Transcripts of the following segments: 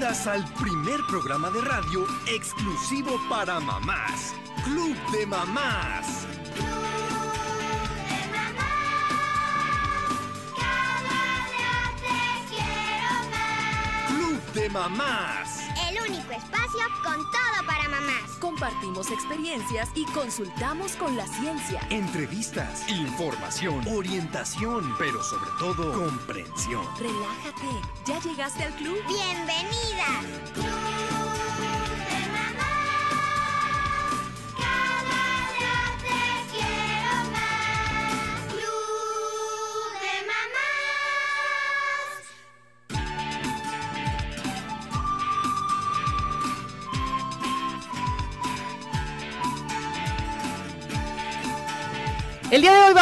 Bienvenidas al primer programa de radio exclusivo para mamás, Club de Mamás. Club de Mamás, cada día te quiero más. Club de Mamás único espacio con todo para mamás. Compartimos experiencias y consultamos con la ciencia. Entrevistas, información, orientación, pero sobre todo comprensión. Relájate, ya llegaste al club. Bienvenida.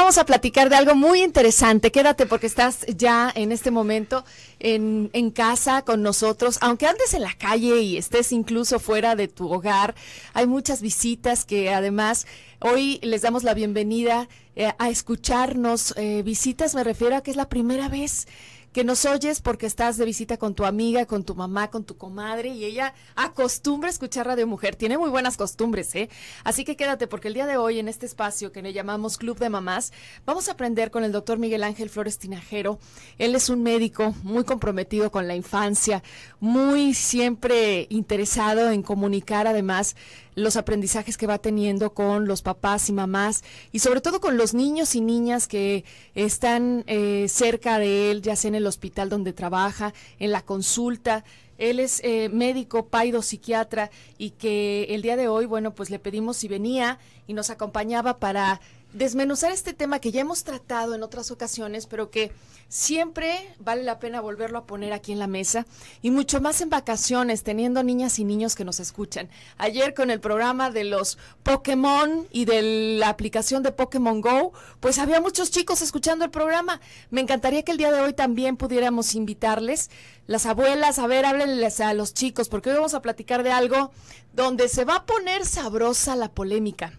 vamos a platicar de algo muy interesante. Quédate porque estás ya en este momento en, en, casa con nosotros. Aunque andes en la calle y estés incluso fuera de tu hogar, hay muchas visitas que además hoy les damos la bienvenida eh, a escucharnos. Eh, visitas me refiero a que es la primera vez que nos oyes porque estás de visita con tu amiga, con tu mamá, con tu comadre y ella acostumbra escuchar Radio Mujer. Tiene muy buenas costumbres, ¿eh? Así que quédate porque el día de hoy en este espacio que le llamamos Club de Mamás, vamos a aprender con el doctor Miguel Ángel Flores Tinajero. Él es un médico muy comprometido con la infancia, muy siempre interesado en comunicar además los aprendizajes que va teniendo con los papás y mamás y sobre todo con los niños y niñas que están eh, cerca de él, ya sea en el hospital donde trabaja, en la consulta. Él es eh, médico, paido, psiquiatra y que el día de hoy, bueno, pues le pedimos si venía y nos acompañaba para desmenuzar este tema que ya hemos tratado en otras ocasiones, pero que siempre vale la pena volverlo a poner aquí en la mesa y mucho más en vacaciones, teniendo niñas y niños que nos escuchan. Ayer con el programa de los Pokémon y de la aplicación de Pokémon Go, pues había muchos chicos escuchando el programa. Me encantaría que el día de hoy también pudiéramos invitarles, las abuelas, a ver, háblenles a los chicos, porque hoy vamos a platicar de algo donde se va a poner sabrosa la polémica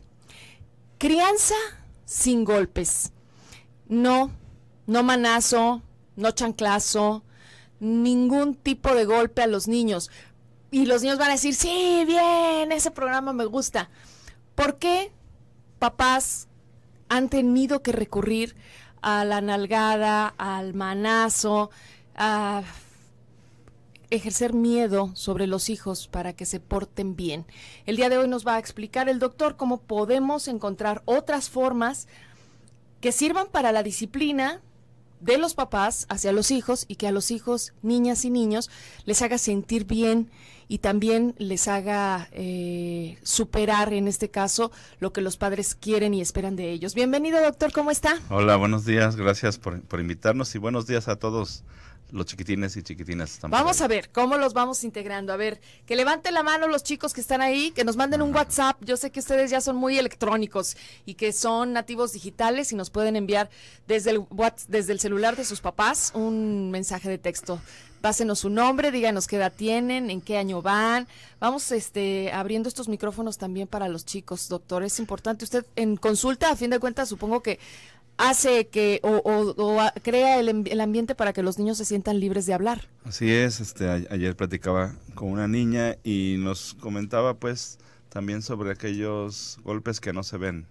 Crianza sin golpes. No, no manazo, no chanclazo, ningún tipo de golpe a los niños. Y los niños van a decir, sí, bien, ese programa me gusta. ¿Por qué papás han tenido que recurrir a la nalgada, al manazo, a ejercer miedo sobre los hijos para que se porten bien. El día de hoy nos va a explicar el doctor cómo podemos encontrar otras formas que sirvan para la disciplina de los papás hacia los hijos y que a los hijos, niñas y niños, les haga sentir bien y también les haga eh, superar, en este caso, lo que los padres quieren y esperan de ellos. Bienvenido, doctor, ¿cómo está? Hola, buenos días, gracias por, por invitarnos y buenos días a todos los chiquitines y chiquitinas Vamos a ver cómo los vamos integrando. A ver, que levanten la mano los chicos que están ahí, que nos manden un WhatsApp. Yo sé que ustedes ya son muy electrónicos y que son nativos digitales y nos pueden enviar desde el WhatsApp, desde el celular de sus papás un mensaje de texto. Pásenos su nombre, díganos qué edad tienen, en qué año van. Vamos este abriendo estos micrófonos también para los chicos, doctor. Es importante. Usted en consulta, a fin de cuentas, supongo que hace que o, crea el, ambiente para que los niños se sientan libres de hablar. Así es, este, ayer platicaba con una niña y nos comentaba pues también sobre aquellos golpes que no se ven,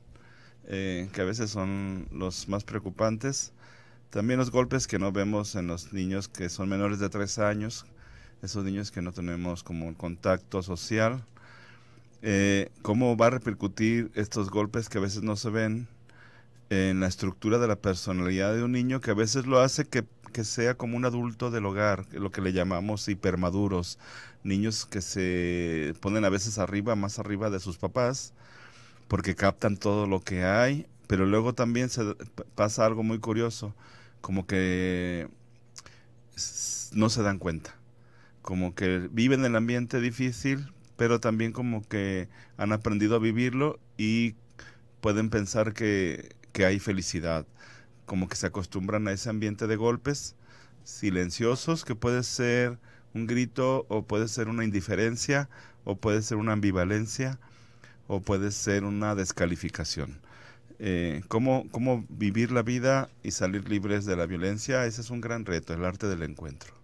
eh, que a veces son los más preocupantes. También los golpes que no vemos en los niños que son menores de tres años, esos niños que no tenemos como contacto social. Eh, ¿Cómo va a repercutir estos golpes que a veces no se ven en la estructura de la personalidad de un niño que a veces lo hace que, sea como un adulto del hogar, lo que le llamamos hipermaduros, niños que se ponen a veces arriba, más arriba de sus papás, porque captan todo lo que hay, pero luego también se pasa algo muy curioso, como que no se dan cuenta, como que viven en el ambiente difícil, pero también como que han aprendido a vivirlo y pueden pensar que que hay felicidad, como que se acostumbran a ese ambiente de golpes silenciosos, que puede ser un grito o puede ser una indiferencia o puede ser una ambivalencia o puede ser una descalificación. Eh, cómo, cómo vivir la vida y salir libres de la violencia, ese es un gran reto, el arte del encuentro.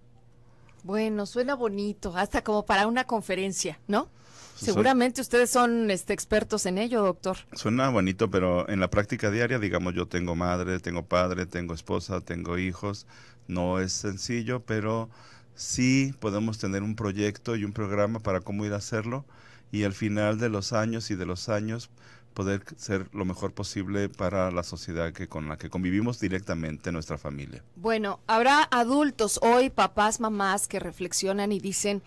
Bueno, suena bonito, hasta como para una conferencia, ¿no? Seguramente ustedes son este, expertos en ello, doctor. Suena bonito, pero en la práctica diaria, digamos, yo tengo madre, tengo padre, tengo esposa, tengo hijos. No es sencillo, pero sí podemos tener un proyecto y un programa para cómo ir a hacerlo. Y al final de los años y de los años poder ser lo mejor posible para la sociedad que con la que convivimos directamente nuestra familia. Bueno, habrá adultos hoy, papás, mamás que reflexionan y dicen,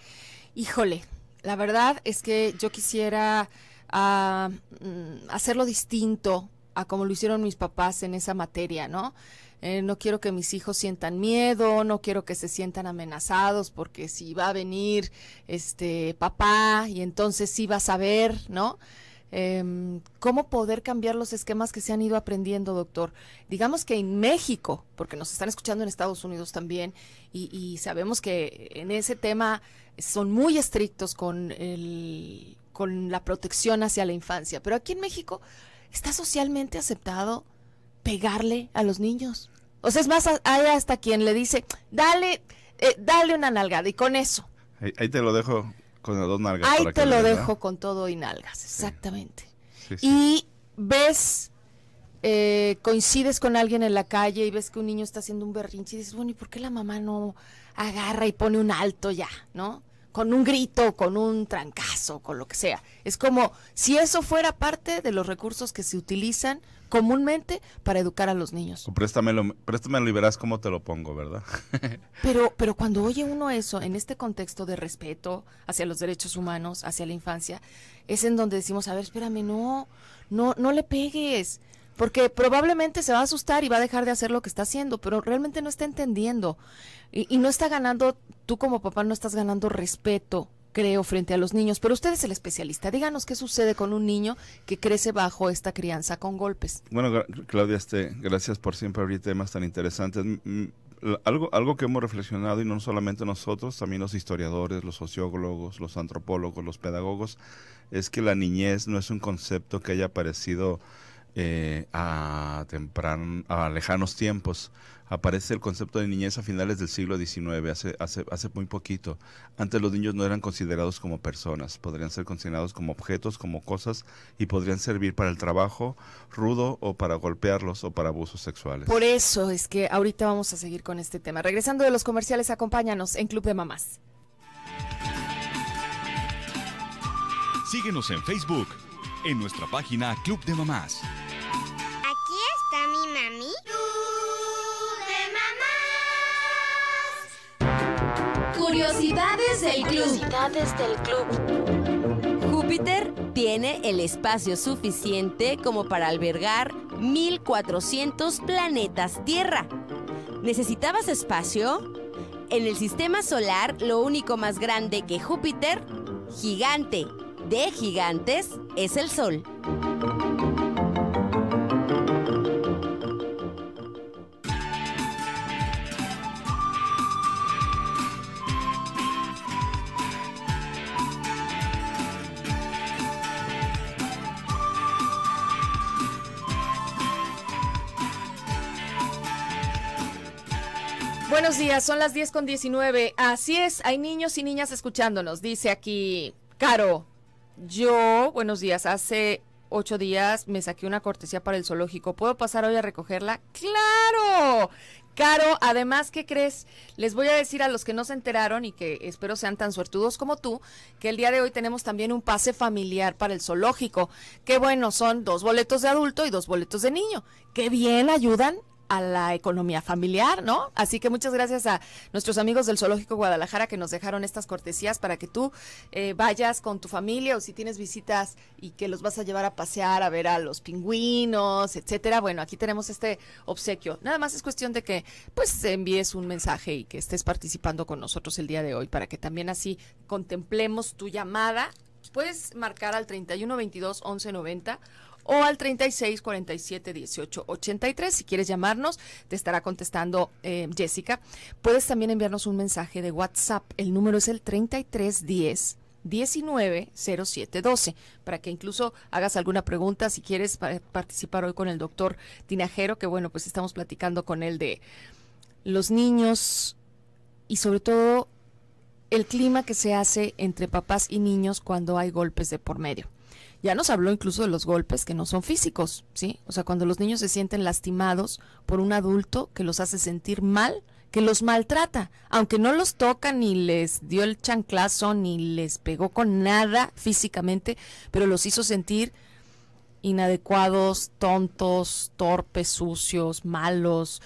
"Híjole, la verdad es que yo quisiera ah, mm, hacerlo distinto a como lo hicieron mis papás en esa materia, ¿no? Eh, no quiero que mis hijos sientan miedo, no quiero que se sientan amenazados porque si va a venir este papá y entonces sí va a saber, ¿no? Em, cómo poder cambiar los esquemas que se han ido aprendiendo, doctor. Digamos que en México, porque nos están escuchando en Estados Unidos también, y, sabemos que en ese tema son muy estrictos con, el, con la protección hacia la infancia, pero aquí en México está socialmente aceptado pegarle a los niños. O sea, es más, hay hasta quien le dice, dale, eh, dale una nalgada y con eso. ahí, te lo dejo Ahí te lo dejo con todo y nalgas, exactamente. Y ves, eh, coincides con alguien en la calle y ves que un niño está haciendo un berrinche y dices, bueno, ¿y por qué la mamá no agarra y pone un alto ya, no? con un grito, con un trancazo, con lo que sea. Es como si eso fuera parte de los recursos que se utilizan comúnmente para educar a los niños. O préstamelo, préstamelo y verás te lo pongo, ¿verdad? pero, pero cuando oye uno eso en este contexto de respeto hacia los derechos humanos, hacia la infancia, es en donde decimos, a ver, espérame, no, no, no le pegues, porque probablemente se va a asustar y va a dejar de hacer lo que está haciendo, pero realmente no está entendiendo y, y, no está ganando, tú como papá no estás ganando respeto, creo, frente a los niños, pero usted es el especialista, díganos qué sucede con un niño que crece bajo esta crianza con golpes. Bueno, Claudia, este, gracias por siempre abrir temas tan interesantes. Algo, algo que hemos reflexionado, y no solamente nosotros, también los historiadores, los sociólogos, los antropólogos, los pedagogos, es que la niñez no es un concepto que haya aparecido eh, a, tempran, a lejanos tiempos. Aparece el concepto de niñez a finales del siglo XIX, hace, hace muy poquito. Antes los niños no eran considerados como personas, podrían ser considerados como objetos, como cosas, y podrían servir para el trabajo rudo o para golpearlos o para abusos sexuales. Por eso es que ahorita vamos a seguir con este tema. Regresando de los comerciales, acompáñanos en Club de Mamás. Síguenos en Facebook, en nuestra página Club de Mamás. Curiosidades del Club. del Club. Júpiter tiene el espacio suficiente como para albergar 1400 planetas Tierra. ¿Necesitabas espacio? En el sistema solar, lo único más grande que Júpiter, gigante de gigantes, es el Sol. Buenos días, son las 10 con 19. Así es, hay niños y niñas escuchándonos. Dice aquí, Caro, yo, buenos días, hace ocho días me saqué una cortesía para el zoológico. ¿Puedo pasar hoy a recogerla? ¡Claro! Caro, además, ¿qué crees? Les voy a decir a los que no se enteraron y que espero sean tan suertudos como tú, que el día de hoy tenemos también un pase familiar para el zoológico. Qué bueno, son dos boletos de adulto y dos boletos de niño. Qué bien ayudan a la economía familiar, ¿no? Así que muchas gracias a nuestros amigos del Zoológico Guadalajara que nos dejaron estas cortesías para que tú eh, vayas con tu familia o si tienes visitas y que los vas a llevar a pasear, a ver a los pingüinos, etcétera. Bueno, aquí tenemos este obsequio. Nada más es cuestión de que pues envíes un mensaje y que estés participando con nosotros el día de hoy para que también así contemplemos tu llamada. Puedes marcar al 31 22 11 90 o al 36 47 18 83. Si quieres llamarnos, te estará contestando eh, Jessica. Puedes también enviarnos un mensaje de WhatsApp. El número es el 07 12, para que incluso hagas alguna pregunta si quieres participar hoy con el doctor Tinajero, que bueno, pues estamos platicando con él de los niños y sobre todo el clima que se hace entre papás y niños cuando hay golpes de por medio. Ya nos habló incluso de los golpes que no son físicos, ¿sí? O sea, cuando los niños se sienten lastimados por un adulto que los hace sentir mal, que los maltrata, aunque no los toca ni les dio el chanclazo ni les pegó con nada físicamente, pero los hizo sentir inadecuados, tontos, torpes, sucios, malos.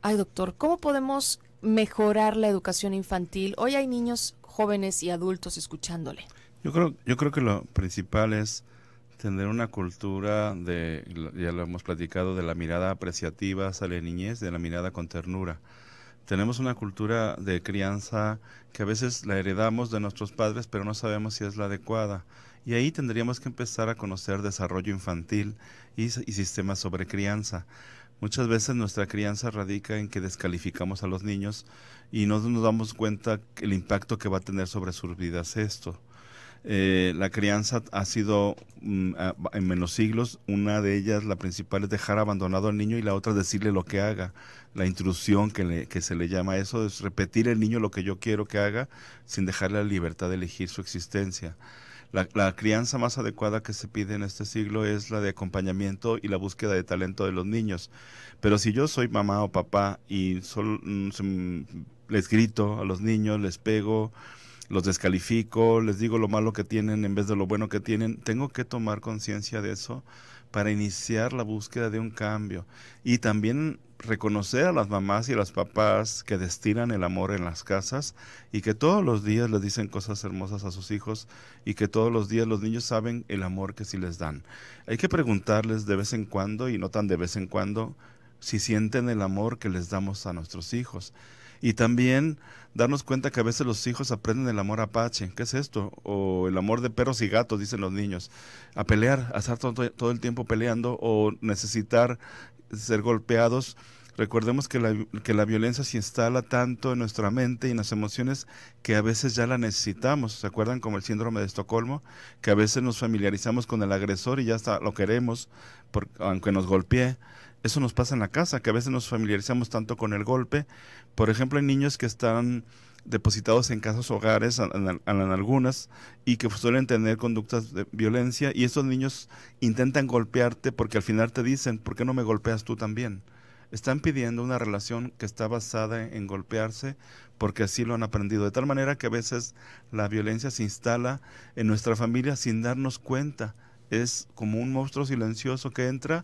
Ay, doctor, ¿cómo podemos mejorar la educación infantil? Hoy hay niños jóvenes y adultos escuchándole. Yo creo, yo creo que lo principal es tener una cultura de, ya lo hemos platicado, de la mirada apreciativa a la niñez, de la mirada con ternura. Tenemos una cultura de crianza que a veces la heredamos de nuestros padres, pero no sabemos si es la adecuada. Y ahí tendríamos que empezar a conocer desarrollo infantil y, y sistemas sobre crianza. Muchas veces nuestra crianza radica en que descalificamos a los niños y no nos damos cuenta el impacto que va a tener sobre sus vidas esto. Eh, la crianza ha sido mm, en menos siglos, una de ellas, la principal es dejar abandonado al niño y la otra decirle lo que haga. La intrusión que, se le llama eso es repetir al niño lo que yo quiero que haga sin dejarle la libertad de elegir su existencia. La, crianza más adecuada que se pide en este siglo es la de acompañamiento y la búsqueda de talento de los niños. Pero si yo soy mamá o papá y solo mm, mm, les grito a los niños, les pego, los descalifico, les digo lo malo que tienen en vez de lo bueno que tienen. Tengo que tomar conciencia de eso para iniciar la búsqueda de un cambio y también reconocer a las mamás y a las papás que destinan el amor en las casas y que todos los días les dicen cosas hermosas a sus hijos y que todos los días los niños saben el amor que sí les dan. Hay que preguntarles de vez en cuando y no tan de vez en cuando si sienten el amor que les damos a nuestros hijos. Y también darnos cuenta que a veces los hijos aprenden el amor apache. ¿Qué es esto? O el amor de perros y gatos, dicen los niños. A pelear, a estar todo, el tiempo peleando o necesitar ser golpeados. Recordemos que la, que la, violencia se instala tanto en nuestra mente y en las emociones que a veces ya la necesitamos. ¿Se acuerdan como el síndrome de Estocolmo? Que a veces nos familiarizamos con el agresor y ya está, lo queremos, aunque nos golpee. Eso nos pasa en la casa, que a veces nos familiarizamos tanto con el golpe por ejemplo, hay niños que están depositados en casas hogares, en, algunas, y que suelen tener conductas de violencia, y esos niños intentan golpearte porque al final te dicen, ¿por qué no me golpeas tú también? Están pidiendo una relación que está basada en golpearse porque así lo han aprendido, de tal manera que a veces la violencia se instala en nuestra familia sin darnos cuenta. Es como un monstruo silencioso que entra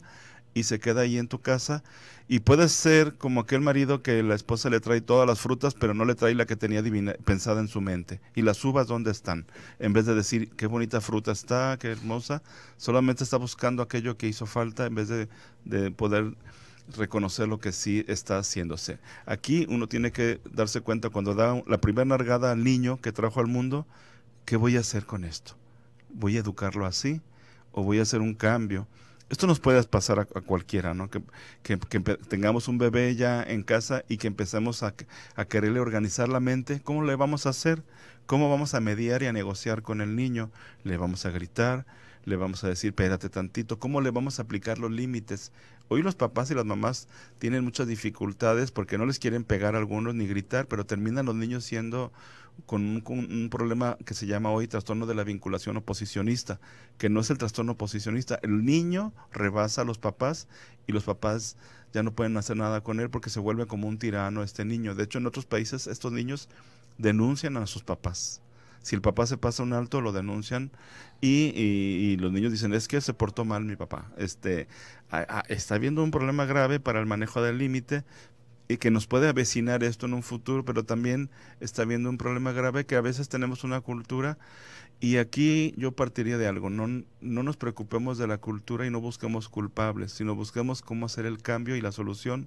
y se queda ahí en tu casa. Y puede ser como aquel marido que la esposa le trae todas las frutas, pero no le trae la que tenía pensada en su mente. Y las uvas, ¿dónde están? En vez de decir, qué bonita fruta está, qué hermosa, solamente está buscando aquello que hizo falta en vez de, de poder reconocer lo que sí está haciéndose. Aquí uno tiene que darse cuenta cuando da la primera nargada al niño que trajo al mundo, ¿qué voy a hacer con esto? ¿Voy a educarlo así? ¿O voy a hacer un cambio? esto nos puede pasar a, cualquiera, ¿no? Que, tengamos un bebé ya en casa y que empecemos a, a, quererle organizar la mente. ¿Cómo le vamos a hacer? ¿Cómo vamos a mediar y a negociar con el niño? ¿Le vamos a gritar? ¿Le vamos a decir, espérate tantito? ¿Cómo le vamos a aplicar los límites Hoy los papás y las mamás tienen muchas dificultades porque no les quieren pegar a algunos ni gritar, pero terminan los niños siendo con un, con un, problema que se llama hoy trastorno de la vinculación oposicionista, que no es el trastorno oposicionista. El niño rebasa a los papás y los papás ya no pueden hacer nada con él porque se vuelve como un tirano este niño. De hecho, en otros países estos niños denuncian a sus papás si el papá se pasa un alto, lo denuncian y, los niños dicen, es que se portó mal mi papá. Este, está habiendo un problema grave para el manejo del límite, y que nos puede avecinar esto en un futuro, pero también está habiendo un problema grave que a veces tenemos una cultura y aquí yo partiría de algo, no, no nos preocupemos de la cultura y no busquemos culpables, sino busquemos cómo hacer el cambio y la solución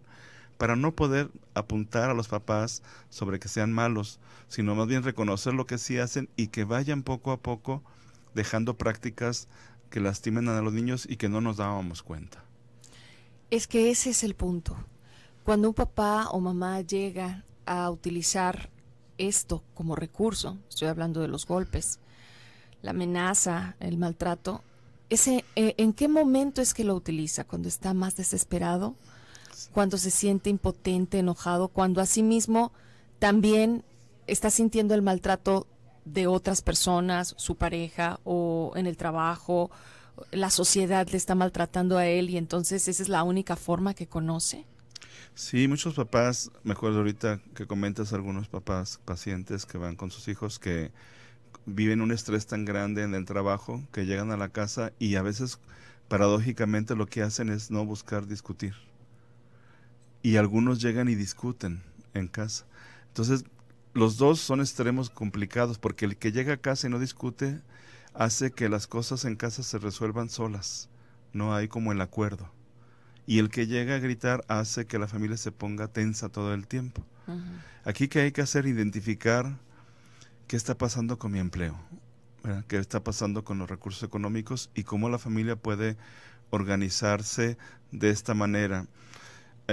para no poder apuntar a los papás sobre que sean malos, sino más bien reconocer lo que sí hacen y que vayan poco a poco dejando prácticas que lastimen a los niños y que no nos dábamos cuenta. Es que ese es el punto. Cuando un papá o mamá llega a utilizar esto como recurso, estoy hablando de los golpes, la amenaza, el maltrato, ese, eh, ¿en qué momento es que lo utiliza? ¿Cuando está más desesperado? cuando se siente impotente, enojado, cuando a sí mismo también está sintiendo el maltrato de otras personas, su pareja o en el trabajo, la sociedad le está maltratando a él y entonces esa es la única forma que conoce. Sí, muchos papás, me acuerdo ahorita que comentas algunos papás pacientes que van con sus hijos que viven un estrés tan grande en el trabajo que llegan a la casa y a veces paradójicamente lo que hacen es no buscar discutir y algunos llegan y discuten en casa. Entonces, los dos son extremos complicados porque el que llega a casa y no discute hace que las cosas en casa se resuelvan solas, no hay como el acuerdo. Y el que llega a gritar hace que la familia se ponga tensa todo el tiempo. Aquí que hay que hacer identificar qué está pasando con mi empleo, qué está pasando con los recursos económicos y cómo la familia puede organizarse de esta manera.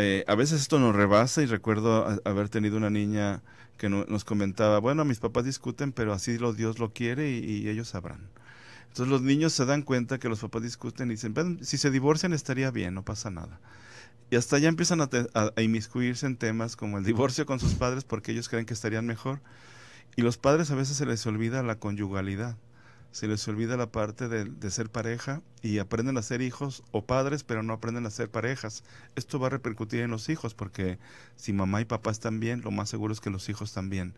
Eh, a veces esto nos rebasa y recuerdo haber tenido una niña que nos comentaba, bueno, mis papás discuten, pero así lo, Dios lo quiere y, ellos sabrán. Entonces los niños se dan cuenta que los papás discuten y dicen, si se divorcian estaría bien, no pasa nada. Y hasta ya empiezan a, inmiscuirse en temas como el divorcio con sus padres porque ellos creen que estarían mejor. Y los padres a veces se les olvida la conyugalidad se les olvida la parte de, ser pareja y aprenden a ser hijos o padres, pero no aprenden a ser parejas. Esto va a repercutir en los hijos, porque si mamá y papá están bien, lo más seguro es que los hijos también.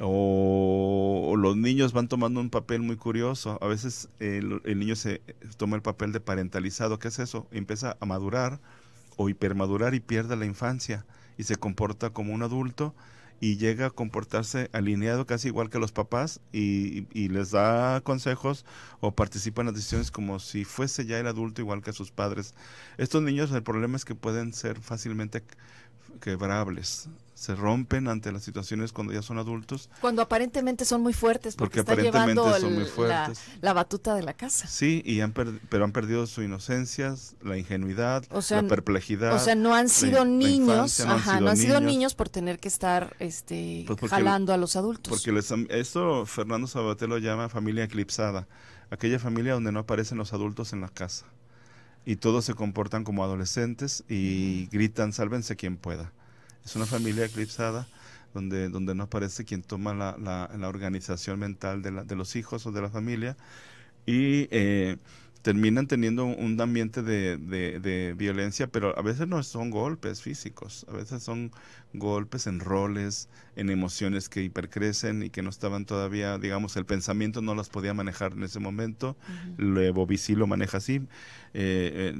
O, los niños van tomando un papel muy curioso. A veces el, el niño se toma el papel de parentalizado. ¿Qué es eso? Empieza a madurar o hipermadurar y pierde la infancia y se comporta como un adulto y llega a comportarse alineado casi igual que los papás y, les da consejos o participa en las decisiones como si fuese ya el adulto igual que sus padres. Estos niños el problema es que pueden ser fácilmente quebrables. Se rompen ante las situaciones cuando ya son adultos. Cuando aparentemente son muy fuertes, porque, están llevando son muy fuertes. La, batuta de la casa. Sí, y han pero han perdido su inocencia, la ingenuidad, la perplejidad. O sea, no han sido niños, no han sido niños, por tener que estar este, pues jalando a los adultos. Porque esto Fernando Sabaté lo llama familia eclipsada, aquella familia donde no aparecen los adultos en la casa y todos se comportan como adolescentes y gritan sálvense quien pueda. Es una familia eclipsada donde, donde no aparece quien toma la, la, organización mental de, la, de, los hijos o de la familia y eh, terminan teniendo un ambiente de, violencia, pero a veces no son golpes físicos, a veces son golpes, en roles, en emociones que hipercrecen y que no estaban todavía, digamos, el pensamiento no las podía manejar en ese momento. Uh lo maneja así. Eh,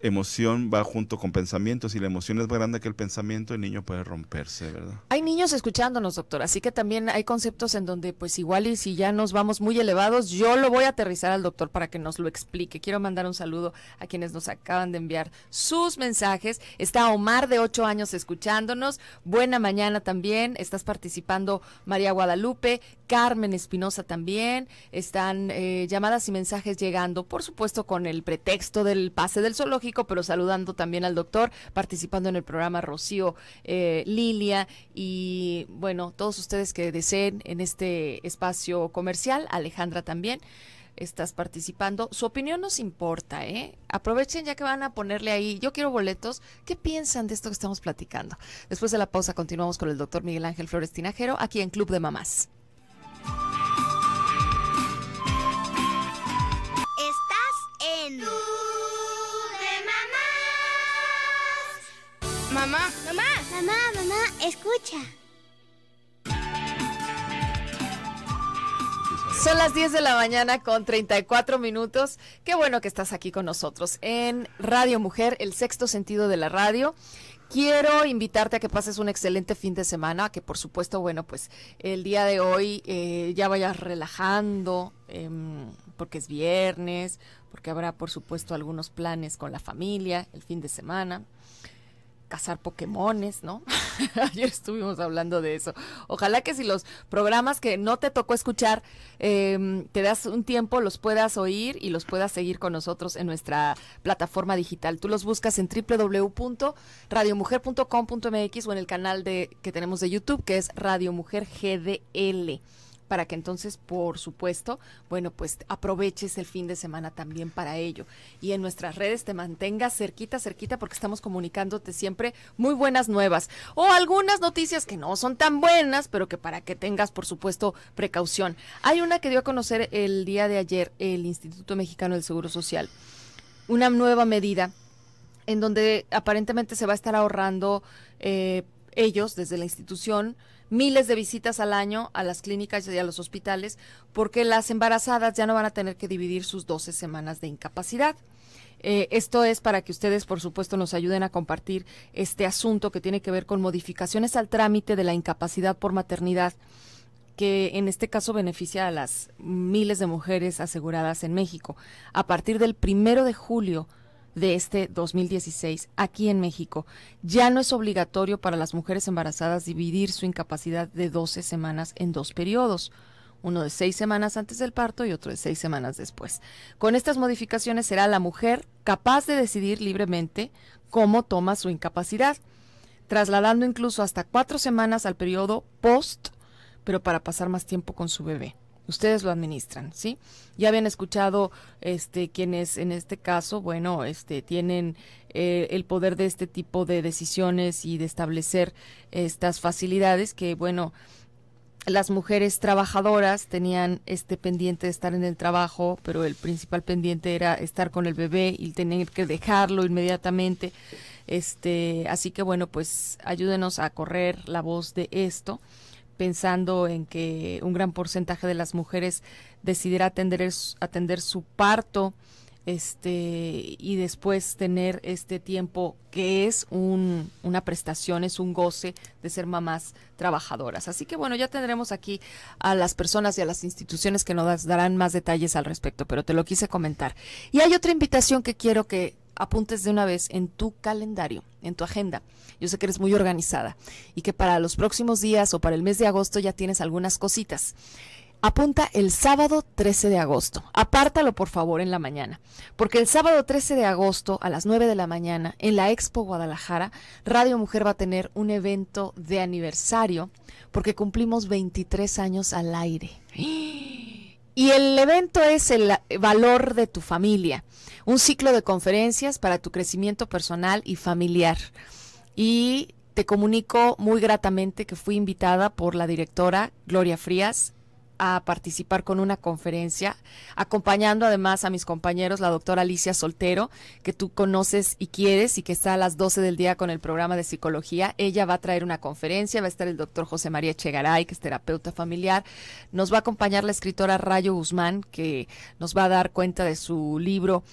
emoción va junto con pensamientos. Si la emoción es más grande que el pensamiento, el niño puede romperse, ¿verdad? Hay niños escuchándonos, doctor, así que también hay conceptos en donde, pues igual y si ya nos vamos muy elevados, yo lo voy a aterrizar al doctor para que nos lo explique. Quiero mandar un saludo a quienes nos acaban de enviar sus mensajes. Está Omar de ocho años escuchándonos. Buena mañana también. Estás participando María Guadalupe, Carmen Espinosa también. Están eh, llamadas y mensajes llegando, por supuesto, con el pretexto del pase del zoológico, pero saludando también al doctor, participando en el programa Rocío eh, Lilia y, bueno, todos ustedes que deseen en este espacio comercial, Alejandra también estás participando. Su opinión nos importa, ¿eh? Aprovechen ya que van a ponerle ahí, yo quiero boletos, ¿qué piensan de esto que estamos platicando? Después de la pausa continuamos con el doctor Miguel Ángel Flores Tinajero aquí en Club de Mamás. Estás en Club de Mamás. Mamá, mamá, mamá, mamá, escucha. Son las 10 de la mañana con 34 minutos. Qué bueno que estás aquí con nosotros en Radio Mujer, el sexto sentido de la radio. Quiero invitarte a que pases un excelente fin de semana, que por supuesto, bueno, pues el día de hoy eh, ya vayas relajando, em, porque es viernes, porque habrá por supuesto algunos planes con la familia el fin de semana cazar Pokémones, ¿no? Ayer estuvimos hablando de eso. Ojalá que si los programas que no te tocó escuchar, em, te das un tiempo, los puedas oír y los puedas seguir con nosotros en nuestra plataforma digital. Tú los buscas en www.radiomujer.com.mx o en el canal de, que tenemos de YouTube, que es Radio Mujer GDL para que entonces, por supuesto, bueno, pues aproveches el fin de semana también para ello. Y en nuestras redes te mantengas cerquita, cerquita, porque estamos comunicándote siempre muy buenas nuevas o algunas noticias que no son tan buenas, pero que para que tengas, por supuesto, precaución. Hay una que dio a conocer el día de ayer el Instituto Mexicano del Seguro Social. Una nueva medida en donde aparentemente se va a estar ahorrando eh, ellos desde la institución miles de visitas al año a las clínicas y a los hospitales porque las embarazadas ya no van a tener que dividir sus 12 semanas de incapacidad. Eh, esto es para que ustedes, por supuesto, nos ayuden a compartir este asunto que tiene que ver con modificaciones al trámite de la incapacidad por maternidad, que en este caso beneficia a las miles de mujeres aseguradas en México. A partir del primero de julio de este 2016 aquí en México. Ya no es obligatorio para las mujeres embarazadas dividir su incapacidad de 12 semanas en dos periodos uno de seis semanas antes del parto y otro de seis semanas después. Con estas modificaciones será la mujer capaz de decidir libremente cómo toma su incapacidad, trasladando incluso hasta cuatro semanas al periodo post, pero para pasar más tiempo con su bebé ustedes lo administran, ¿sí? Ya habían escuchado este quienes en este caso, bueno, este tienen eh, el poder de este tipo de decisiones y de establecer estas facilidades que, bueno, las mujeres trabajadoras tenían este pendiente de estar en el trabajo, pero el principal pendiente era estar con el bebé y tener que dejarlo inmediatamente. Este, así que bueno, pues ayúdenos a correr la voz de esto pensando en que un gran porcentaje de las mujeres decidirá atender, atender su parto este y después tener este tiempo que es una prestación, es un goce de ser mamás trabajadoras. Así que bueno, ya tendremos aquí a las personas y a las instituciones que nos darán más detalles al respecto, pero te lo quise comentar. Y hay otra invitación que quiero que apuntes de una vez en tu calendario, en tu agenda. Yo sé que eres muy organizada y que para los próximos días o para el mes de agosto ya tienes algunas cositas. Apunta el sábado 13 de agosto. Apártalo por favor en la mañana, porque el sábado 13 de agosto a las 9 de la mañana en la Expo Guadalajara, Radio Mujer va a tener un evento de aniversario porque cumplimos 23 años al aire. ¡Ah! Y el evento es el eh, valor de tu familia, un ciclo de conferencias para tu crecimiento personal y familiar. Y te comunico muy gratamente que fui invitada por la directora Gloria Frías a participar con una conferencia, acompañando además a mis compañeros, la doctora Alicia Soltero, que tú conoces y quieres y que está a las 12 del día con el programa de psicología. Ella va a traer una conferencia, va a estar el doctor José María Chegaray, que es terapeuta familiar. Nos va a acompañar la escritora Rayo Guzmán, que nos va a dar cuenta de su libro.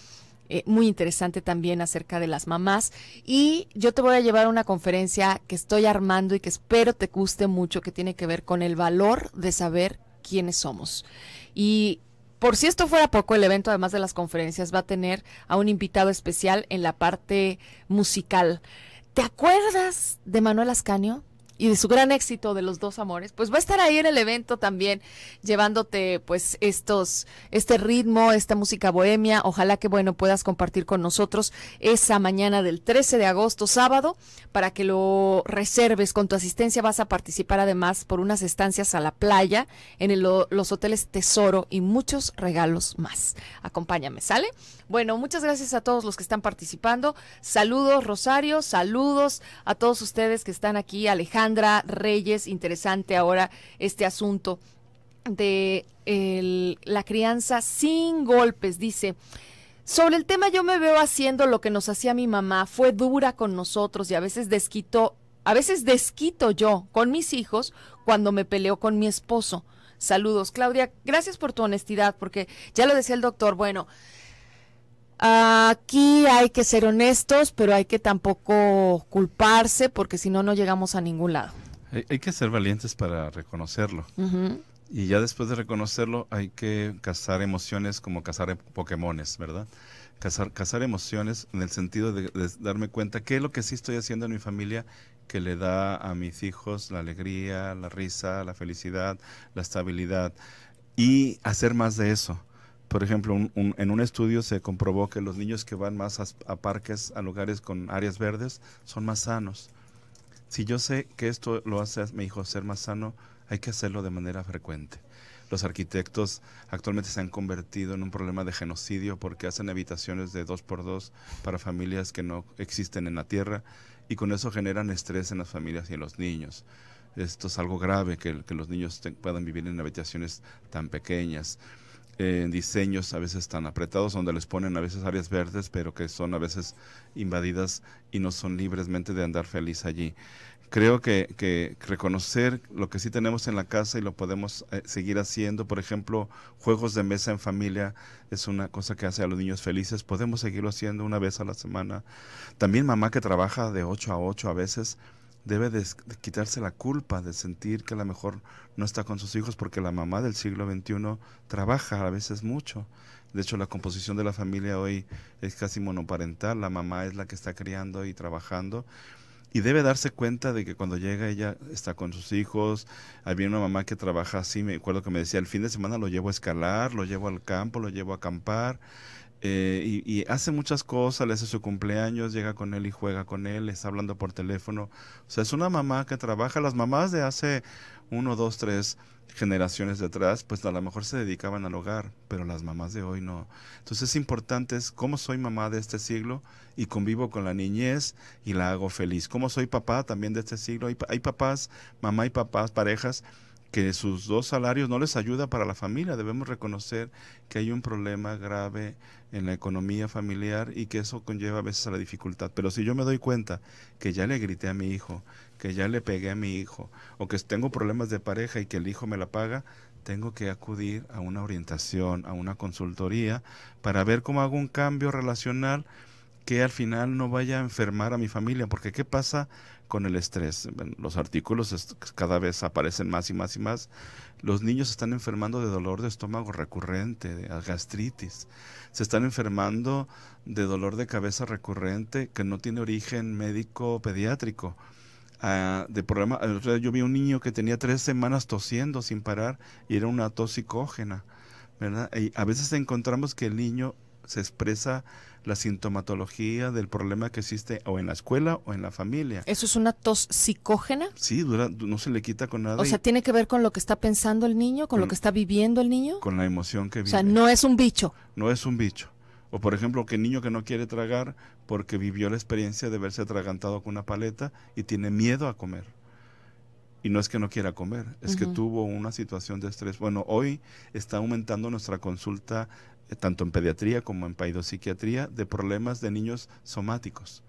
Eh, muy interesante también acerca de las mamás. Y yo te voy a llevar una conferencia que estoy armando y que espero te guste mucho, que tiene que ver con el valor de saber quiénes somos. Y por si esto fuera poco, el evento, además de las conferencias, va a tener a un invitado especial en la parte musical. ¿Te acuerdas de Manuel Ascanio? y de su gran éxito de los dos amores, pues va a estar ahí en el evento también llevándote pues estos este ritmo, esta música bohemia, ojalá que bueno puedas compartir con nosotros esa mañana del 13 de agosto sábado para que lo reserves con tu asistencia vas a participar además por unas estancias a la playa en los hoteles Tesoro y muchos regalos más. Acompáñame, ¿sale? Bueno, muchas gracias a todos los que están participando. Saludos Rosario, saludos a todos ustedes que están aquí, Alejandro Sandra Reyes, interesante ahora este asunto de la crianza sin golpes, dice. Sobre el tema yo me veo haciendo lo que nos hacía mi mamá, fue dura con nosotros y a veces desquito, a veces desquito yo con mis hijos cuando me peleo con mi esposo. Saludos, Claudia, gracias por tu honestidad, porque ya lo decía el doctor, bueno, Aquí hay que ser honestos, pero hay que tampoco culparse porque si no, no llegamos a ningún lado. Hay, que ser valientes para reconocerlo. Y ya después de reconocerlo, hay que cazar emociones como cazar em, Pokémones, ¿verdad? Cazar, cazar emociones en el sentido de, de darme cuenta qué es lo que sí estoy haciendo en mi familia que le da a mis hijos la alegría, la risa, la felicidad, la estabilidad y hacer más de eso por ejemplo, en un estudio se comprobó que los niños que van más a, parques, a lugares con áreas verdes, son más sanos. Si yo sé que esto lo hace a mi hijo ser más sano, hay que hacerlo de manera frecuente. Los arquitectos actualmente se han convertido en un problema de genocidio porque hacen habitaciones de dos por dos para familias que no existen en la tierra y con eso generan estrés en las familias y en los niños. Esto es algo grave que, los niños puedan vivir en habitaciones tan pequeñas en eh, diseños a veces tan apretados, donde les ponen a veces áreas verdes, pero que son a veces invadidas y no son libresmente de andar feliz allí. Creo que, reconocer lo que sí tenemos en la casa y lo podemos eh, seguir haciendo, por ejemplo, juegos de mesa en familia es una cosa que hace a los niños felices, podemos seguirlo haciendo una vez a la semana. También mamá que trabaja de 8 a 8 a veces, debe de quitarse la culpa de sentir que a lo mejor no está con sus hijos porque la mamá del siglo XXI trabaja a veces mucho. De hecho, la composición de la familia hoy es casi monoparental, la mamá es la que está criando y trabajando. Y debe darse cuenta de que cuando llega ella está con sus hijos. Había una mamá que trabaja así, me acuerdo que me decía, el fin de semana lo llevo a escalar, lo llevo al campo, lo llevo a acampar. Eh, y, hace muchas cosas, le hace su cumpleaños, llega con él y juega con él, está hablando por teléfono. O sea, es una mamá que trabaja. Las mamás de hace uno, dos, tres generaciones detrás, pues a lo mejor se dedicaban al hogar, pero las mamás de hoy no. Entonces es importante es cómo soy mamá de este siglo y convivo con la niñez y la hago feliz. Cómo soy papá también de este siglo. hay papás, mamá y papás, parejas que sus dos salarios no les ayuda para la familia. Debemos reconocer que hay un problema grave en la economía familiar y que eso conlleva a veces a la dificultad. Pero si yo me doy cuenta que ya le grité a mi hijo, que ya le pegué a mi hijo, o que tengo problemas de pareja y que el hijo me la paga, tengo que acudir a una orientación, a una consultoría, para ver cómo hago un cambio relacional que al final no vaya a enfermar a mi familia. Porque ¿qué pasa con el estrés. Los artículos cada vez aparecen más y más y más. Los niños están enfermando de dolor de estómago recurrente, de gastritis. Se están enfermando de dolor de cabeza recurrente que no tiene origen médico pediátrico. Ah, de problema, yo vi un niño que tenía tres semanas tosiendo sin parar y era una tos psicógena. Y a veces encontramos que el niño se expresa la sintomatología del problema que existe o en la escuela o en la familia. ¿Eso es una tos psicógena? Sí, dura, no se le quita con nada. O sea, ¿tiene que ver con lo que está pensando el niño, con, lo que está viviendo el niño? Con la emoción que vive. O sea, no es un bicho. No es un bicho. O por ejemplo, que niño que no quiere tragar porque vivió la experiencia de verse atragantado con una paleta y tiene miedo a comer. Y no es que no quiera comer, es que tuvo una situación de estrés. Bueno, hoy está aumentando nuestra consulta, eh, tanto en pediatría como en paidopsiquiatría, de problemas de niños somáticos.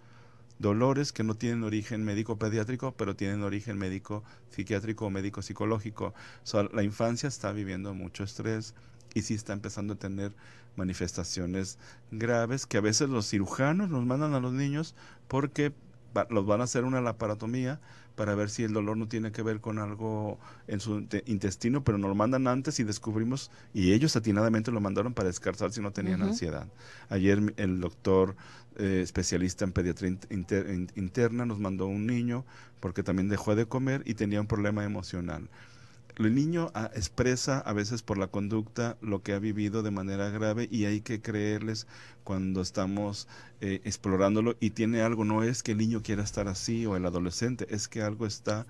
Dolores que no tienen origen médico pediátrico, pero tienen origen médico psiquiátrico o médico psicológico. la infancia está viviendo mucho estrés y sí está empezando a tener manifestaciones graves que a veces los cirujanos nos mandan a los niños porque los van a hacer una laparotomía para ver si el dolor no tiene que ver con algo en su intestino, pero nos lo mandan antes y descubrimos, y ellos atinadamente lo mandaron para descartar si no tenían ansiedad. Ayer el doctor eh, especialista en pediatría interna nos mandó un niño porque también dejó de comer y tenía un problema emocional el niño ah, expresa a veces por la conducta lo que ha vivido de manera grave y hay que creerles cuando estamos eh, explorándolo y tiene algo, no es que el niño quiera estar así o el adolescente, es que algo está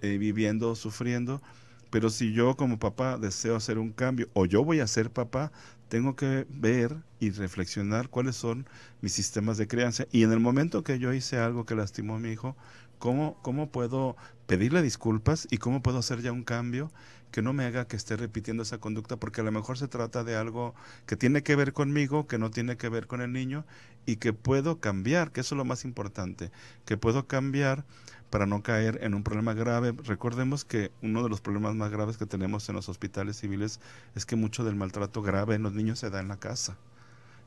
eh, viviendo o sufriendo. Pero si yo como papá deseo hacer un cambio o yo voy a ser papá, tengo que ver y reflexionar cuáles son mis sistemas de crianza. Y en el momento que yo hice algo que lastimó a mi hijo, ¿Cómo, ¿Cómo puedo pedirle disculpas y cómo puedo hacer ya un cambio que no me haga que esté repitiendo esa conducta? Porque a lo mejor se trata de algo que tiene que ver conmigo, que no tiene que ver con el niño y que puedo cambiar, que eso es lo más importante, que puedo cambiar para no caer en un problema grave. Recordemos que uno de los problemas más graves que tenemos en los hospitales civiles es que mucho del maltrato grave en los niños se da en la casa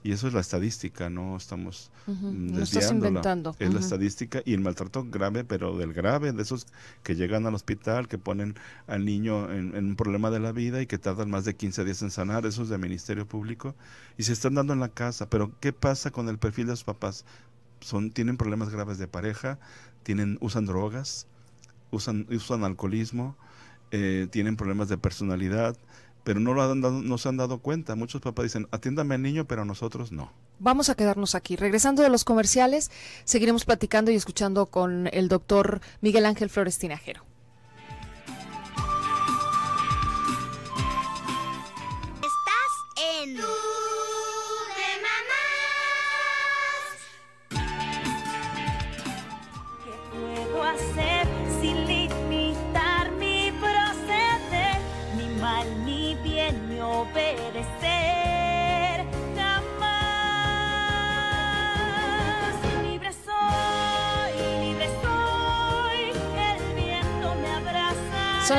y eso es la estadística, no estamos mm, inventando. Es la estadística y el maltrato grave, pero del grave, de esos que llegan al hospital, que ponen al niño en, un problema de la vida y que tardan más de 15 días en sanar, esos de Ministerio Público, y se están dando en la casa. Pero, ¿qué pasa con el perfil de sus papás? Son, tienen problemas graves de pareja, tienen, usan drogas, usan, usan alcoholismo, eh, tienen problemas de personalidad, pero no, lo han dado, no se han dado cuenta. Muchos papás dicen, atiéndame al niño, pero nosotros no. Vamos a quedarnos aquí. Regresando de los comerciales, seguiremos platicando y escuchando con el doctor Miguel Ángel Flores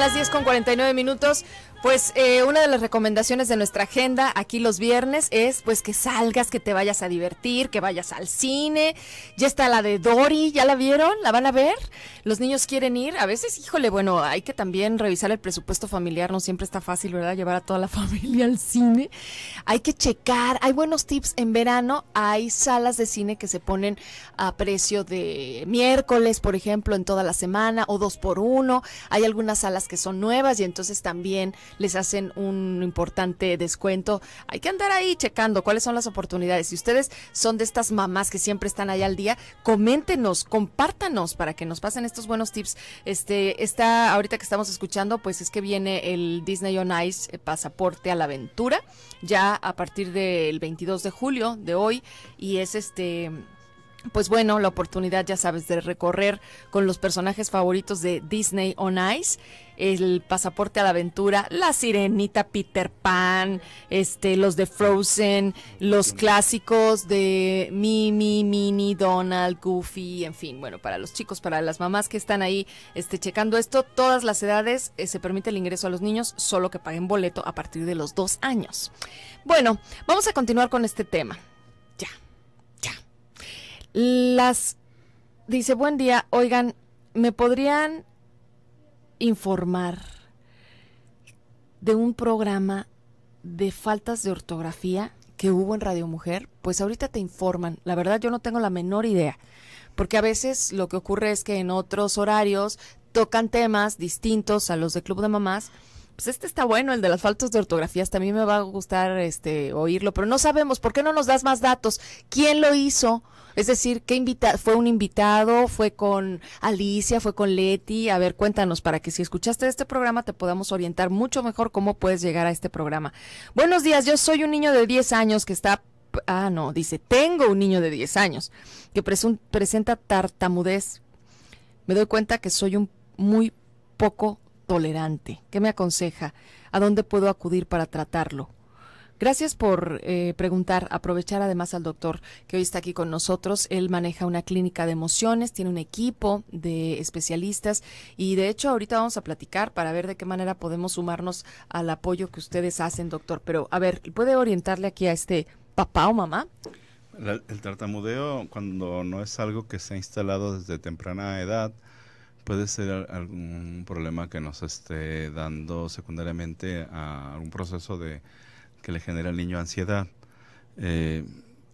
las 10 con 49 minutos. Pues eh, una de las recomendaciones de nuestra agenda aquí los viernes es pues que salgas, que te vayas a divertir, que vayas al cine. Ya está la de Dory, ¿ya la vieron? ¿La van a ver? Los niños quieren ir. A veces, híjole, bueno, hay que también revisar el presupuesto familiar. No siempre está fácil, ¿verdad? Llevar a toda la familia al cine. Hay que checar. Hay buenos tips. En verano hay salas de cine que se ponen a precio de miércoles, por ejemplo, en toda la semana o dos por uno. Hay algunas salas que son nuevas y entonces también les hacen un importante descuento. Hay que andar ahí checando cuáles son las oportunidades. Si ustedes son de estas mamás que siempre están ahí al día, coméntenos, compártanos para que nos pasen estos buenos tips. Este, está ahorita que estamos escuchando, pues es que viene el Disney on Ice eh, pasaporte a la aventura, ya a partir del 22 de julio de hoy, y es este pues bueno, la oportunidad, ya sabes, de recorrer con los personajes favoritos de Disney on Ice, el pasaporte a la aventura, la sirenita Peter Pan, este, los de Frozen, los clásicos de Mimi, Minnie, Donald, Goofy, en fin, bueno, para los chicos, para las mamás que están ahí este, checando esto, todas las edades eh, se permite el ingreso a los niños, solo que paguen boleto a partir de los dos años. Bueno, vamos a continuar con este tema. Las dice, buen día, oigan, ¿me podrían informar de un programa de faltas de ortografía que hubo en Radio Mujer? Pues ahorita te informan. La verdad yo no tengo la menor idea, porque a veces lo que ocurre es que en otros horarios tocan temas distintos a los de Club de Mamás pues, este está bueno, el de las faltas de ortografías, también me va a gustar este oírlo, pero no sabemos, ¿por qué no nos das más datos? ¿Quién lo hizo? Es decir, ¿qué invitado? fue un invitado? ¿Fue con Alicia? ¿Fue con Leti? A ver, cuéntanos para que si escuchaste este programa te podamos orientar mucho mejor cómo puedes llegar a este programa. Buenos días, yo soy un niño de 10 años que está... Ah, no, dice, tengo un niño de 10 años que presenta tartamudez. Me doy cuenta que soy un muy poco tolerante. ¿Qué me aconseja? ¿A dónde puedo acudir para tratarlo? Gracias por eh, preguntar. Aprovechar además al doctor que hoy está aquí con nosotros. Él maneja una clínica de emociones, tiene un equipo de especialistas y de hecho ahorita vamos a platicar para ver de qué manera podemos sumarnos al apoyo que ustedes hacen, doctor. Pero a ver, ¿puede orientarle aquí a este papá o mamá? el tartamudeo, cuando no es algo que se ha instalado desde temprana edad, puede ser algún problema que nos esté dando secundariamente a un proceso de que le genera al niño ansiedad. Eh,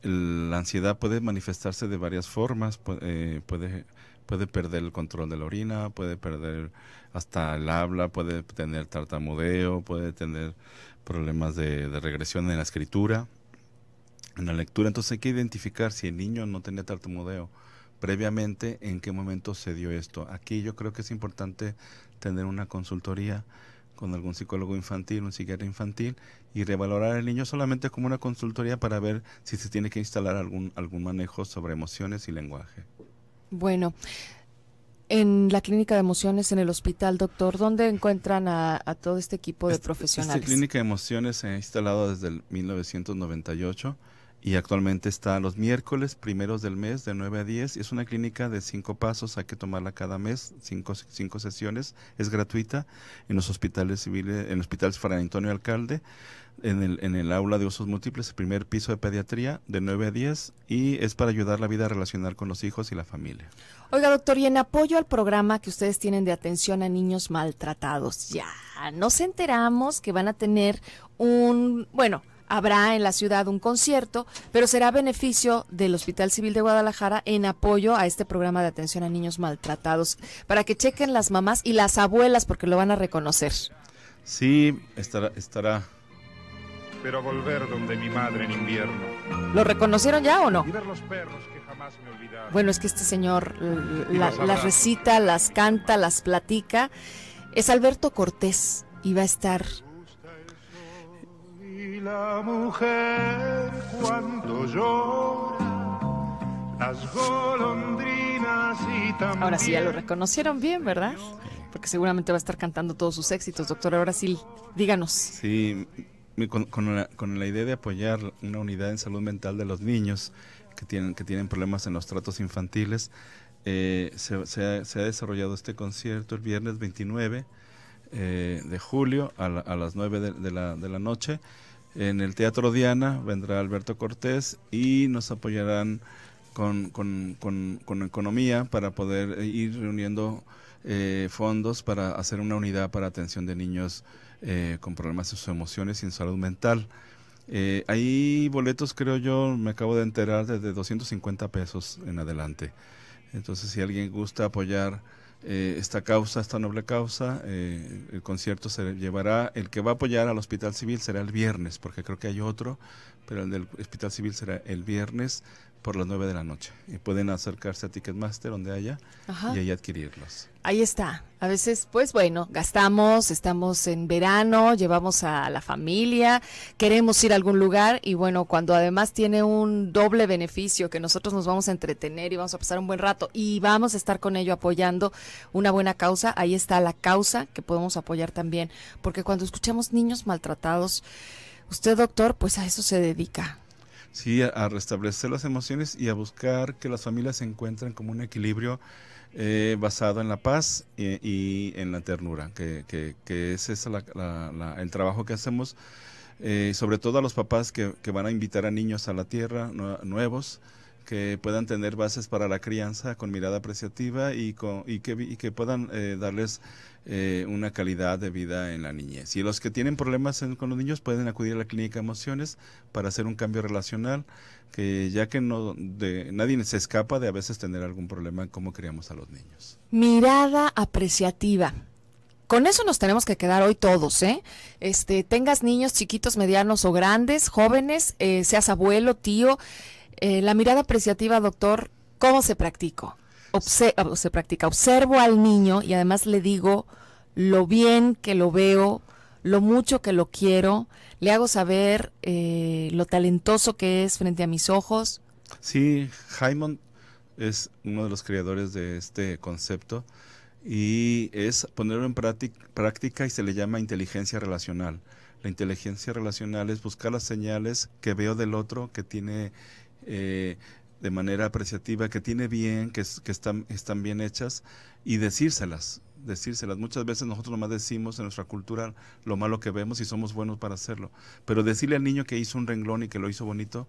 la ansiedad puede manifestarse de varias formas, eh, puede, puede, perder el control de la orina, puede perder hasta el habla, puede tener tartamudeo, puede tener problemas de, de regresión en la escritura, en la lectura. Entonces hay que identificar si el niño no tenía tartamudeo previamente en qué momento se dio esto. Aquí yo creo que es importante tener una consultoría con algún psicólogo infantil, un psiquiatra infantil y revalorar al niño solamente como una consultoría para ver si se tiene que instalar algún algún manejo sobre emociones y lenguaje. Bueno, en la clínica de emociones, en el hospital, doctor, ¿dónde encuentran a, todo este equipo de este, este profesionales? la clínica de emociones se ha instalado desde el 1998 y actualmente está los miércoles primeros del mes de 9 a 10. Es una clínica de cinco pasos, hay que tomarla cada mes, cinco, cinco sesiones, es gratuita en los hospitales civiles, en el Hospital fran Antonio Alcalde, en el, en el aula de usos múltiples, el primer piso de pediatría de 9 a 10 y es para ayudar la vida a relacionar con los hijos y la familia. Oiga, doctor, y en apoyo al programa que ustedes tienen de atención a niños maltratados, ya nos enteramos que van a tener un, bueno, Habrá en la ciudad un concierto, pero será beneficio del Hospital Civil de Guadalajara en apoyo a este programa de atención a niños maltratados, para que chequen las mamás y las abuelas porque lo van a reconocer. Sí, estará, estará. Pero volver donde mi madre en invierno. ¿Lo reconocieron ya o no? los perros que jamás me Bueno, es que este señor las recita, las canta, las platica. Es Alberto Cortés y va a estar la mujer cuando llora, las golondrinas y también... Ahora sí, ya lo reconocieron bien, ¿verdad? Porque seguramente va a estar cantando todos sus éxitos, doctor. Ahora sí, díganos. Sí, con, la, idea de apoyar una unidad en salud mental de los niños que tienen, que tienen problemas en los tratos infantiles, eh, se, ha, desarrollado este concierto el viernes 29 eh, de julio a, las 9 de, la, de, la, noche en el Teatro Diana, vendrá Alberto Cortés y nos apoyarán con, economía para poder eh, ir reuniendo eh, fondos para hacer una unidad para atención de niños eh, con problemas de sus emociones y en salud mental. hay boletos, creo yo, me acabo de enterar, desde 250 pesos en adelante. Entonces, si alguien gusta apoyar eh, esta causa, esta noble causa. Eh, el concierto se llevará, el que va a apoyar al Hospital Civil será el viernes, porque creo que hay otro, pero el del Hospital Civil será el viernes por las 9 de la noche. Y pueden acercarse a Ticketmaster donde haya y ahí adquirirlos. Ahí está. A veces, pues bueno, gastamos, estamos en verano, llevamos a la familia, queremos ir a algún lugar y bueno, cuando además tiene un doble beneficio, que nosotros nos vamos a entretener y vamos a pasar un buen rato y vamos a estar con ello apoyando una buena causa, ahí está la causa que podemos apoyar también. Porque cuando escuchamos niños maltratados, Usted, doctor, pues a eso se dedica. Sí, a, restablecer las emociones y a buscar que las familias se encuentren como un equilibrio eh, basado en la paz eh, y, en la ternura, que, que, ese es el trabajo que hacemos, eh, sobre todo a los papás que, van a invitar a niños a la tierra nuevos que puedan tener bases para la crianza con mirada apreciativa y, con, y, que, que puedan darles eh, una calidad de vida en la niñez. Y los que tienen problemas con los niños pueden acudir a la clínica de emociones para hacer un cambio relacional, que ya que no de, nadie se escapa de a veces tener algún problema en cómo criamos a los niños. Mirada apreciativa. Con eso nos tenemos que quedar hoy todos, ¿eh? Este, tengas niños chiquitos, medianos o grandes, jóvenes, eh, seas abuelo, tío. Eh, la mirada apreciativa, doctor, ¿cómo se practicó? se practica, observo al niño y además le digo lo bien que lo veo, lo mucho que lo quiero, le hago saber eh, lo talentoso que es frente a mis ojos. Sí, Jaimon es uno de los creadores de este concepto y es ponerlo en práctica y se le llama inteligencia relacional. La inteligencia relacional es buscar las señales que veo del otro que tiene eh, de manera apreciativa, que tiene bien, que, están, están bien hechas y decírselas, decírselas. Muchas veces nosotros nomás decimos en nuestra cultura lo malo que vemos y somos buenos para hacerlo. Pero decirle al niño que hizo un renglón y que lo hizo bonito,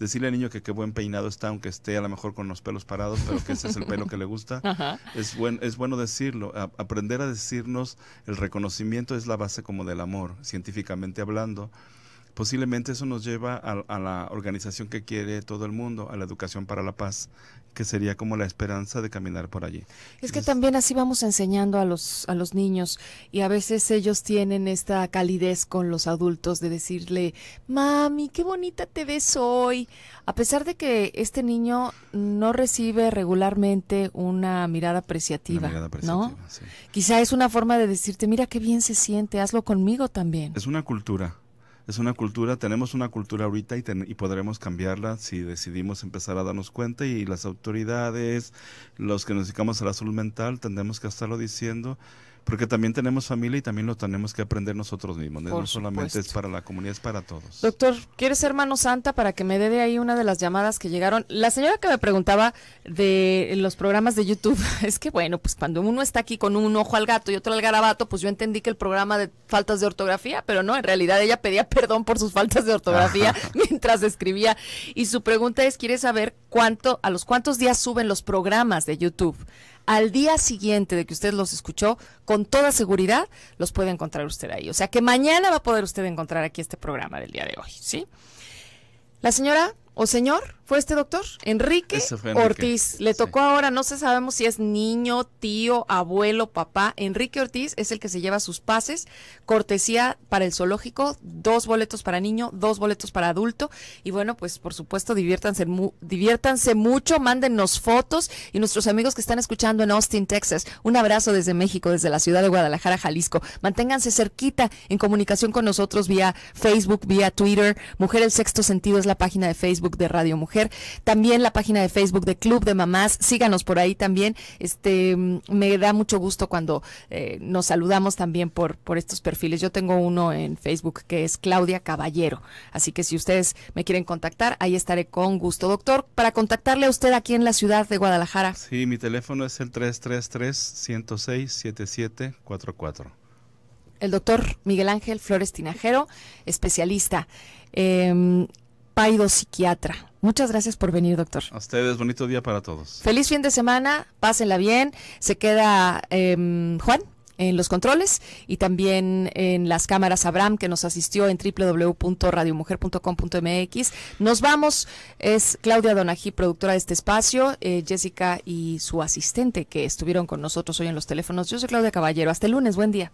decirle al niño que qué buen peinado está, aunque esté a lo mejor con los pelos parados, pero que ese es el pelo que le gusta, es, es bueno decirlo. aprender a decirnos el reconocimiento es la base como del amor, científicamente hablando posiblemente eso nos lleva a, la organización que quiere todo el mundo, a la educación para la paz, que sería como la esperanza de caminar por allí. Es que también así vamos enseñando a los, a los niños y a veces ellos tienen esta calidez con los adultos de decirle, mami, qué bonita te ves hoy. A pesar de que este niño no recibe regularmente una mirada apreciativa, ¿no? Quizá es una forma de decirte, mira qué bien se siente, hazlo conmigo también. Es una cultura es una cultura, tenemos una cultura ahorita y, podremos cambiarla si decidimos empezar a darnos cuenta y las autoridades, los que nos dedicamos a la salud mental, tendremos que estarlo diciendo porque también tenemos familia y también lo tenemos que aprender nosotros mismos. no solamente es para la comunidad, es para todos. Doctor, ¿quieres ser mano santa para que me dé de ahí una de las llamadas que llegaron? La señora que me preguntaba de los programas de YouTube, es que bueno, pues cuando uno está aquí con un ojo al gato y otro al garabato, pues yo entendí que el programa de faltas de ortografía, pero no, en realidad ella pedía perdón por sus faltas de ortografía mientras escribía. Y su pregunta es, ¿quiere saber cuánto, a los cuántos días suben los programas de YouTube? al día siguiente de que usted los escuchó, con toda seguridad los puede encontrar usted ahí. O sea que mañana va a poder usted encontrar aquí este programa del día de hoy, ¿sí? La señora o señor fue este doctor, Enrique, Ortiz. Le tocó ahora, no se sabemos si es niño, tío, abuelo, papá. Enrique Ortiz es el que se lleva sus pases, cortesía para el zoológico, dos boletos para niño, dos boletos para adulto. Y bueno, pues por supuesto, diviértanse, diviértanse mucho, mándennos fotos. Y nuestros amigos que están escuchando en Austin, Texas, un abrazo desde México, desde la ciudad de Guadalajara, Jalisco. Manténganse cerquita en comunicación con nosotros vía Facebook, vía Twitter. Mujer el Sexto Sentido es la página de Facebook de Radio Mujer. También la página de Facebook de Club de Mamás, síganos por ahí también. Este, mm, me da mucho gusto cuando eh, nos saludamos también por, por estos perfiles. Yo tengo uno en Facebook que es Claudia Caballero. Así que si ustedes me quieren contactar, ahí estaré con gusto. Doctor, para contactarle a usted aquí en la ciudad de Guadalajara. Sí, mi teléfono es el 333-106-7744. El doctor Miguel Ángel Flores Tinajero, especialista, em, paido psiquiatra Muchas gracias por venir, doctor. A ustedes, bonito día para todos. Feliz fin de semana, pásenla bien. Se queda em, Juan en los controles y también en las cámaras Abraham que nos asistió en www.radiomujer.com.mx. Nos vamos, es Claudia Donají, productora de este espacio, eh, Jessica y su asistente que estuvieron con nosotros hoy en los teléfonos. Yo soy Claudia Caballero, hasta el lunes, buen día.